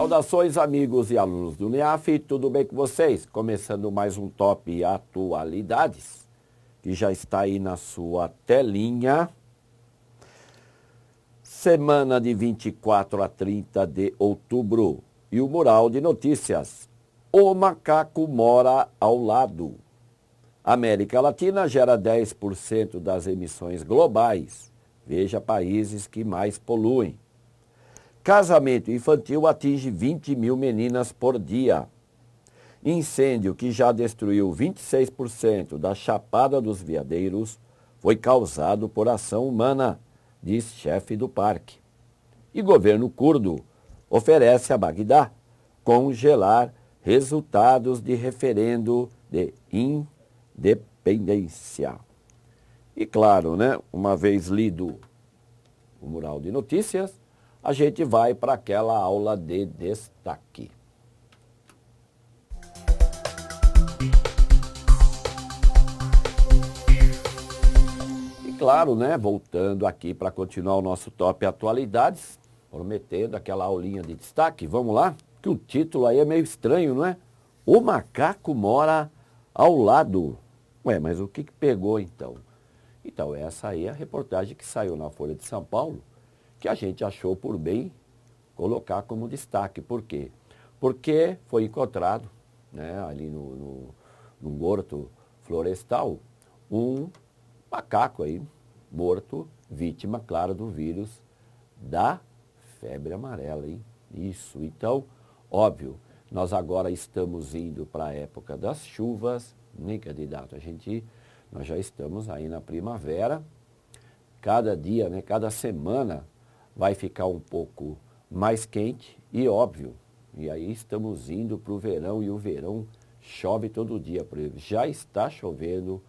Saudações, amigos e alunos do NEAF, tudo bem com vocês? Começando mais um Top Atualidades, que já está aí na sua telinha. Semana de 24 a 30 de outubro. E o mural de notícias. O macaco mora ao lado. América Latina gera 10% das emissões globais. Veja países que mais poluem. Casamento infantil atinge 20 mil meninas por dia. Incêndio que já destruiu 26% da Chapada dos Veadeiros foi causado por ação humana, diz chefe do parque. E governo curdo oferece a Bagdá congelar resultados de referendo de independência. E claro, né, uma vez lido o mural de notícias, a gente vai para aquela aula de destaque. E claro, né, voltando aqui para continuar o nosso top atualidades, prometendo aquela aulinha de destaque, vamos lá? Que o título aí é meio estranho, não é? O macaco mora ao lado. Ué, mas o que, que pegou então? Então, essa aí é a reportagem que saiu na Folha de São Paulo que a gente achou por bem colocar como destaque. Por quê? Porque foi encontrado né, ali no, no, no morto florestal um macaco aí, morto, vítima, claro, do vírus da febre amarela. Hein? Isso. Então, óbvio, nós agora estamos indo para a época das chuvas, nem candidato, a gente, nós já estamos aí na primavera. Cada dia, né, cada semana, vai ficar um pouco mais quente e óbvio. E aí estamos indo para o verão e o verão chove todo dia. Por exemplo, já está chovendo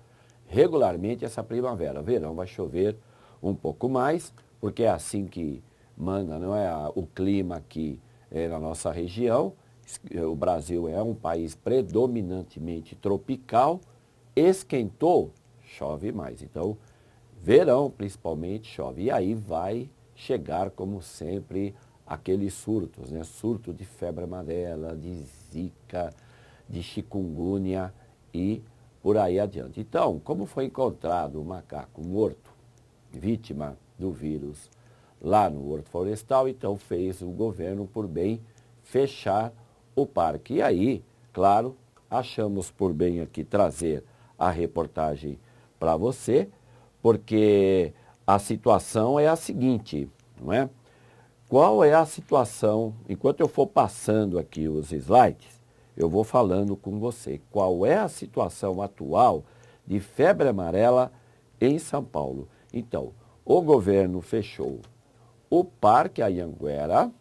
regularmente essa primavera. Verão vai chover um pouco mais, porque é assim que manda, não é o clima aqui é, na nossa região. É, o Brasil é um país predominantemente tropical. Esquentou, chove mais. Então, verão principalmente chove. E aí vai chegar, como sempre, aqueles surtos, né? surto de febre amarela, de zika, de chikungunya e por aí adiante. Então, como foi encontrado o macaco morto, vítima do vírus, lá no Horto Florestal, então fez o governo por bem fechar o parque. E aí, claro, achamos por bem aqui trazer a reportagem para você, porque a situação é a seguinte, não é? Qual é a situação? Enquanto eu for passando aqui os slides, eu vou falando com você. Qual é a situação atual de febre amarela em São Paulo? Então, o governo fechou o Parque Ayanguera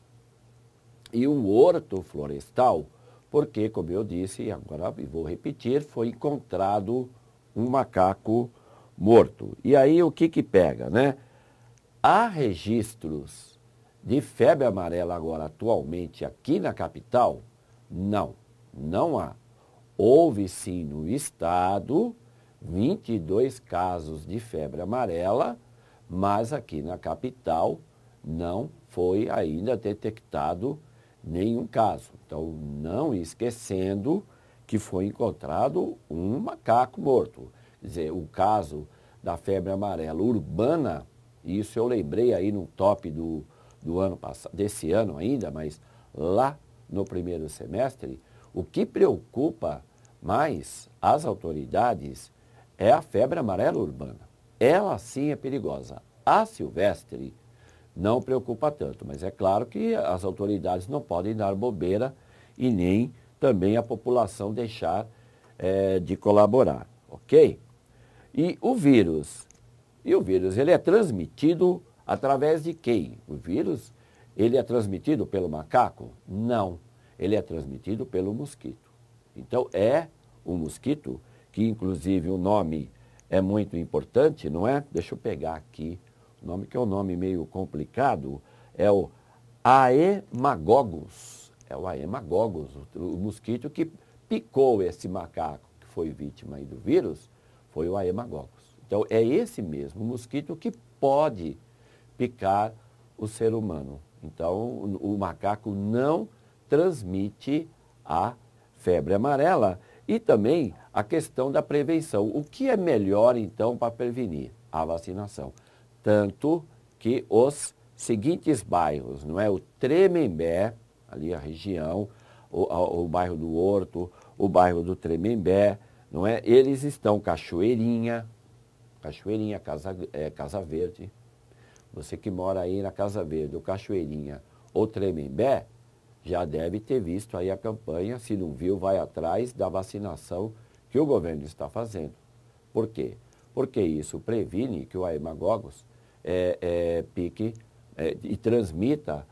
e o Horto Florestal, porque, como eu disse, e agora vou repetir, foi encontrado um macaco morto. E aí o que que pega, né? Há registros de febre amarela agora atualmente aqui na capital? Não, não há. Houve sim no estado 22 casos de febre amarela, mas aqui na capital não foi ainda detectado nenhum caso. Então, não esquecendo que foi encontrado um macaco morto dizer, o caso da febre amarela urbana, e isso eu lembrei aí no top do, do ano passado, desse ano ainda, mas lá no primeiro semestre, o que preocupa mais as autoridades é a febre amarela urbana. Ela sim é perigosa. A silvestre não preocupa tanto, mas é claro que as autoridades não podem dar bobeira e nem também a população deixar é, de colaborar, ok? e o vírus. E o vírus, ele é transmitido através de quem? O vírus, ele é transmitido pelo macaco? Não, ele é transmitido pelo mosquito. Então é o mosquito, que inclusive o nome é muito importante, não é? Deixa eu pegar aqui o nome, que é um nome meio complicado, é o Aemagogus. É o Aemagogus, o mosquito que picou esse macaco que foi vítima do vírus foi o Aemagogos. Então, é esse mesmo mosquito que pode picar o ser humano. Então, o, macaco não transmite a febre amarela. E também a questão da prevenção. O que é melhor, então, para prevenir? A vacinação. Tanto que os seguintes bairros, não é? O Tremembé, ali a região, o, o, o bairro do Horto, o bairro do Tremembé, não é? Eles estão Cachoeirinha, Cachoeirinha, Casa, é, Casa Verde. Você que mora aí na Casa Verde, ou Cachoeirinha, ou Tremembé, já deve ter visto aí a campanha, se não viu, vai atrás da vacinação que o governo está fazendo. Por quê? Porque isso previne que o aemagogos é, é, pique é, e transmita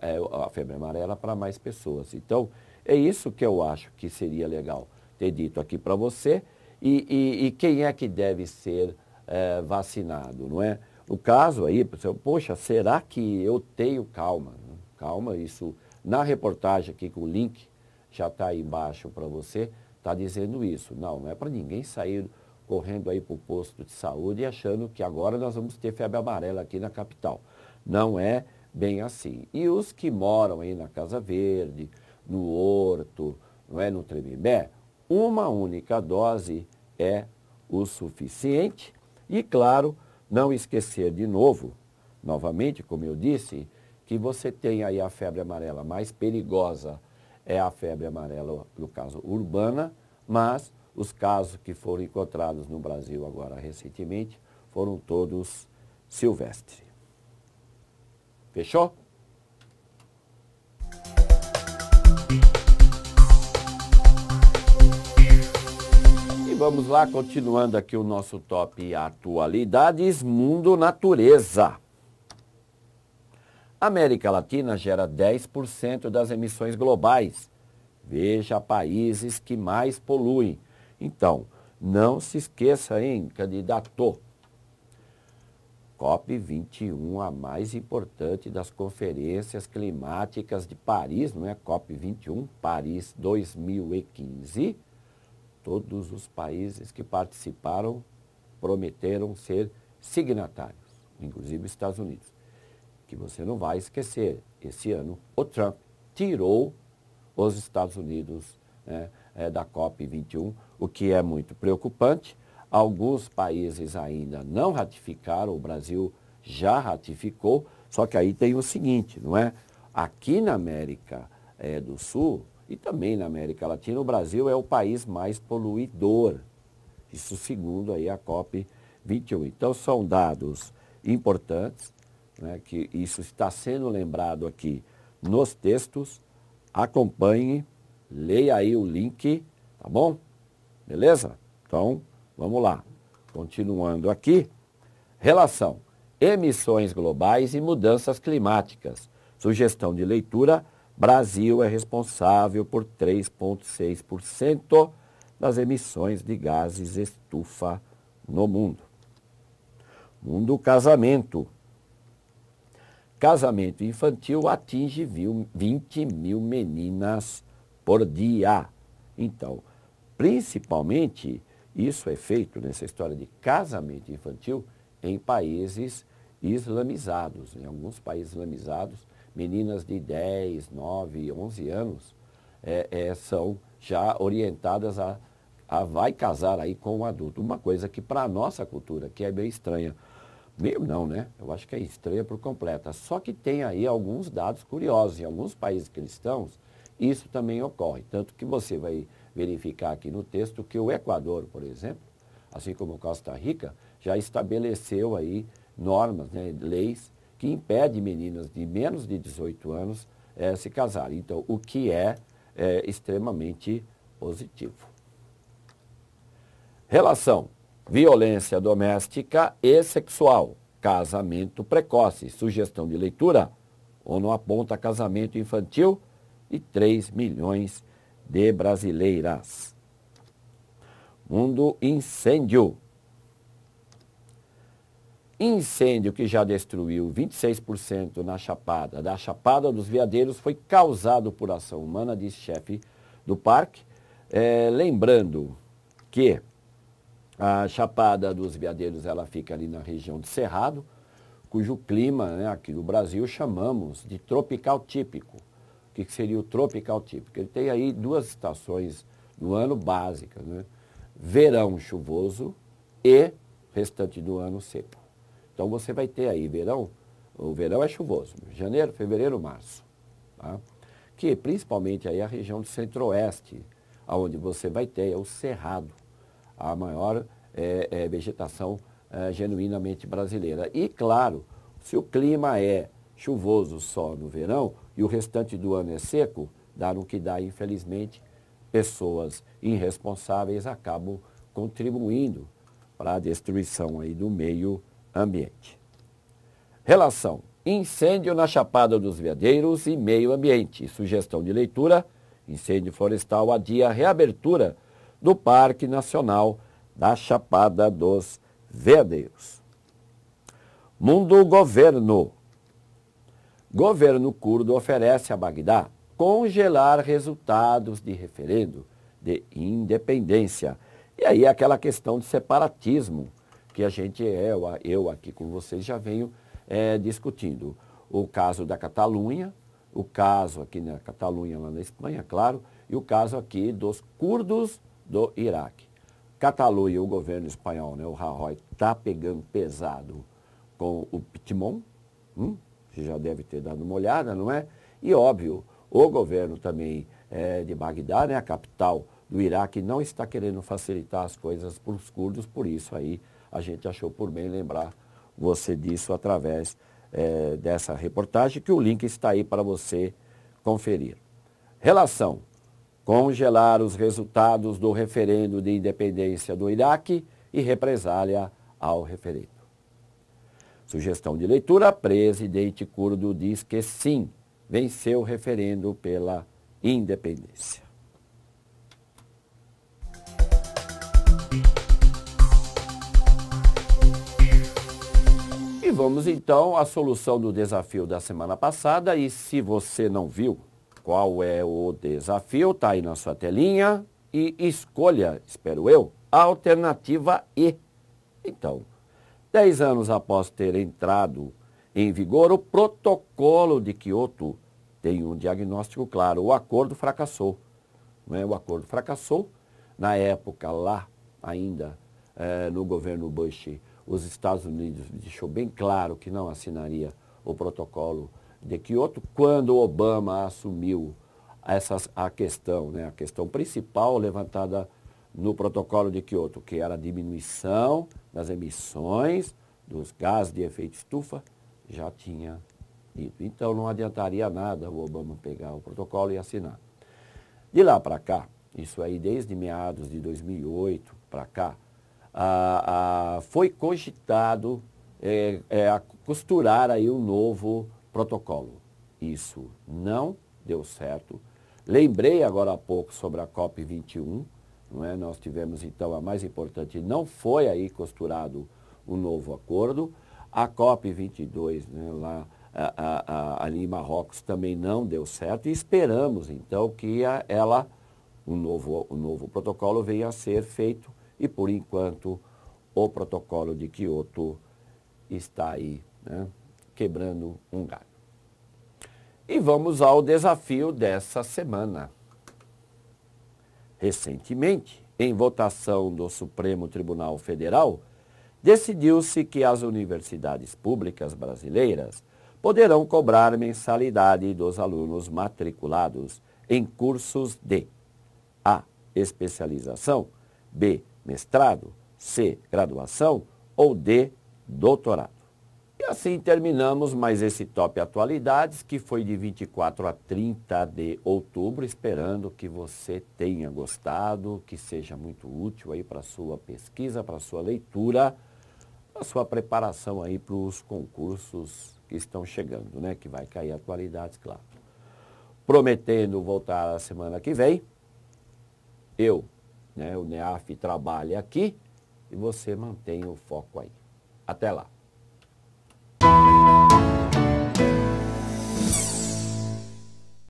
é, a febre amarela para mais pessoas. Então, é isso que eu acho que seria legal ter dito aqui para você e, e, e, quem é que deve ser é, vacinado, não é? O caso aí, poxa, será que eu tenho calma? Calma, isso na reportagem aqui com o link já está aí embaixo para você, está dizendo isso. Não, não é para ninguém sair correndo aí para o posto de saúde e achando que agora nós vamos ter febre amarela aqui na capital. Não é bem assim. E os que moram aí na Casa Verde, no Horto, não é, no Tremembé, uma única dose é o suficiente. E claro, não esquecer de novo, novamente, como eu disse, que você tem aí a febre amarela mais perigosa, é a febre amarela, no caso, urbana, mas os casos que foram encontrados no Brasil agora recentemente foram todos silvestres. Fechou? Vamos lá, continuando aqui o nosso top atualidades, mundo natureza. América Latina gera 10% das emissões globais. Veja países que mais poluem. Então, não se esqueça, hein, candidato. COP21, a mais importante das conferências climáticas de Paris, não é? COP21, Paris 2015 Todos os países que participaram prometeram ser signatários, inclusive os Estados Unidos. Que você não vai esquecer, esse ano o Trump tirou os Estados Unidos né, eh, da COP21, o que é muito preocupante. Alguns países ainda não ratificaram, o Brasil já ratificou, só que aí tem o seguinte, não é? Aqui na América é, do Sul, e também na América Latina, o Brasil é o país mais poluidor. Isso segundo aí a COP21. Então são dados importantes, né, que isso está sendo lembrado aqui nos textos. Acompanhe, leia aí o link, tá bom? Beleza? Então, vamos lá. Continuando aqui, relação emissões globais e mudanças climáticas. Sugestão de leitura Brasil é responsável por 3,6% das emissões de gases estufa no mundo. Mundo casamento. Casamento infantil atinge 20 mil meninas por dia. Então, principalmente, isso é feito nessa história de casamento infantil em países islamizados. Em alguns países islamizados, meninas de 10, 9, 11 anos é, é, são já orientadas a, a vai casar aí com um adulto. Uma coisa que para a nossa cultura, que é meio estranha. Meio não, né? Eu acho que é estranha por completa. Só que tem aí alguns dados curiosos. Em alguns países cristãos, isso também ocorre. Tanto que você vai verificar aqui no texto que o Equador, por exemplo, assim como Costa Rica, já estabeleceu aí normas, né, leis que impede meninas de menos de 18 anos é, se casarem. Então, o que é, é extremamente positivo. Relação: violência doméstica e sexual, casamento precoce, sugestão de leitura, ONU aponta casamento infantil e 3 milhões de brasileiras. Mundo Incêndio. Incêndio que já destruiu 26% na Chapada da Chapada dos Veadeiros foi causado por ação humana, disse chefe do parque. É, lembrando que a Chapada dos Veadeiros ela fica ali na região de Cerrado, cujo clima né, aqui no Brasil chamamos de tropical típico. O que seria o tropical típico? Ele tem aí duas estações no ano básicas, né? verão chuvoso e restante do ano seco. Então você vai ter aí verão, o verão é chuvoso, janeiro, fevereiro, março. Tá? Que principalmente aí a região do centro-oeste, onde você vai ter é o cerrado, a maior é, é, vegetação é, genuinamente brasileira. E claro, se o clima é chuvoso só no verão e o restante do ano é seco, dá no que dá, infelizmente, pessoas irresponsáveis acabam contribuindo para a destruição aí do meio ambiente. Relação: Incêndio na Chapada dos Veadeiros e Meio Ambiente. Sugestão de leitura: Incêndio florestal adia a reabertura do Parque Nacional da Chapada dos Veadeiros. Mundo Governo. Governo curdo oferece a Bagdá congelar resultados de referendo de independência. E aí aquela questão de separatismo que a gente é, eu aqui com vocês já venho é, discutindo. O caso da Catalunha, o caso aqui na Catalunha, lá na Espanha, claro, e o caso aqui dos curdos do Iraque. Catalunha, o governo espanhol, né, o Rajoy, está pegando pesado com o Pitmon, hum, você já deve ter dado uma olhada, não é? E óbvio, o governo também é, de Bagdá, né, a capital do Iraque, não está querendo facilitar as coisas para os curdos, por isso aí a gente achou por bem lembrar você disso através é, dessa reportagem, que o link está aí para você conferir. Relação: congelar os resultados do referendo de independência do Iraque e represália ao referendo. Sugestão de leitura: presidente curdo diz que sim, venceu o referendo pela independência. vamos então à solução do desafio da semana passada. E se você não viu qual é o desafio, está aí na sua telinha. E escolha, espero eu, a alternativa E. Então, 10 anos após ter entrado em vigor, o protocolo de Kyoto, tem um diagnóstico claro. O acordo fracassou. Não é? O acordo fracassou. Na época, lá ainda, é, no governo Bush, os Estados Unidos deixou bem claro que não assinaria o protocolo de Kyoto quando Obama assumiu essa, a questão, né, a questão principal levantada no protocolo de Kyoto, que era a diminuição das emissões dos gases de efeito estufa, já tinha dito. Então não adiantaria nada o Obama pegar o protocolo e assinar. De lá para cá, isso aí desde meados de 2008 para cá, a, a, foi cogitado é, é, costurar aí um novo protocolo. Isso não deu certo. Lembrei agora há pouco sobre a COP21, não é? nós tivemos então a mais importante, não foi aí costurado um novo acordo. A COP22 né, lá a, a, ali em Marrocos também não deu certo e esperamos então que ela, um novo, um novo protocolo venha a ser feito e, por enquanto, o protocolo de Quioto está aí né, quebrando um galho. E vamos ao desafio dessa semana. Recentemente, em votação do Supremo Tribunal Federal, decidiu-se que as universidades públicas brasileiras poderão cobrar mensalidade dos alunos matriculados em cursos de A. Especialização, B mestrado, C, graduação ou D, doutorado. E assim terminamos mais esse Top Atualidades, que foi de 24 a 30 de outubro, esperando que você tenha gostado, que seja muito útil aí para a sua pesquisa, para a sua leitura, para a sua preparação aí para os concursos que estão chegando, né? Que vai cair atualidades, claro. Prometendo voltar a semana que vem, eu, né? o NEAF trabalha aqui e você mantém o foco aí. Até lá.